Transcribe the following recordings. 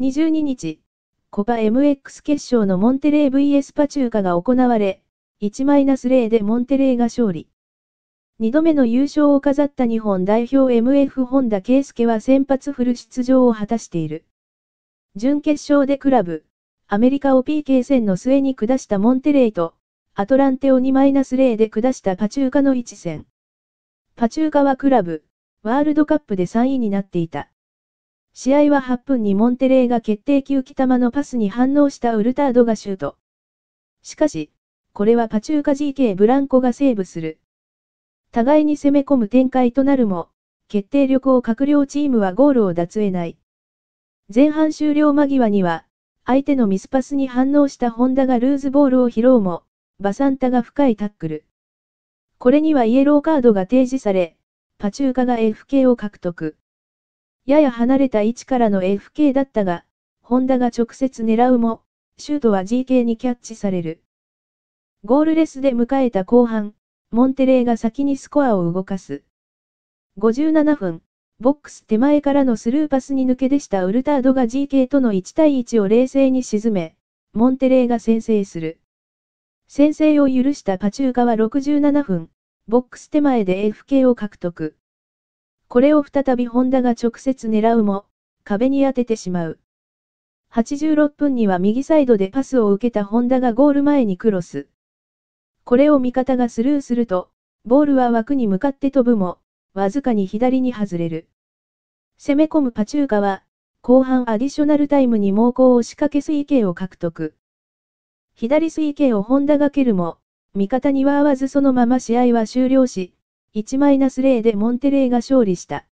22日、コパ MX 決勝のモンテレー VS パチューカが行われ、1-0でモンテレーが勝利。2度目の優勝を飾った日本代表 MF 本田圭佑は先発フル出場を果たしている。準決勝でクラブ、アメリカを PK 戦の末に下したモンテレイと、アトランテを2-0で下したパチューカの1戦。パチューカはクラブ、ワールドカップで3位になっていた。試合は8分にモンテレーが決定球北間のパスに反応したウルタードがシュート。しかし、これはパチューカ GK ブランコがセーブする。互いに攻め込む展開となるも、決定力を閣僚チームはゴールを脱えない。前半終了間際には、相手のミスパスに反応したホンダがルーズボールを拾うも、バサンタが深いタックル。これにはイエローカードが提示され、パチューカが FK を獲得。やや離れた位置からの FK だったが、ホンダが直接狙うも、シュートは GK にキャッチされる。ゴールレスで迎えた後半、モンテレーが先にスコアを動かす。57分、ボックス手前からのスルーパスに抜け出したウルタードが GK との1対1を冷静に沈め、モンテレーが先制する。先制を許したパチューカは67分、ボックス手前で FK を獲得。これを再びホンダが直接狙うも、壁に当ててしまう。86分には右サイドでパスを受けたホンダがゴール前にクロス。これを味方がスルーすると、ボールは枠に向かって飛ぶも、わずかに左に外れる。攻め込むパチューカは、後半アディショナルタイムに猛攻を仕掛け 3K を獲得。左 3K をホンダが蹴るも、味方には合わずそのまま試合は終了し、1-0でモンテレーが勝利した。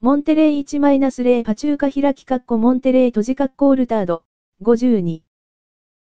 モンテレー1-0パチューカ開きカッコモンテレー閉じカッコオルタード、52。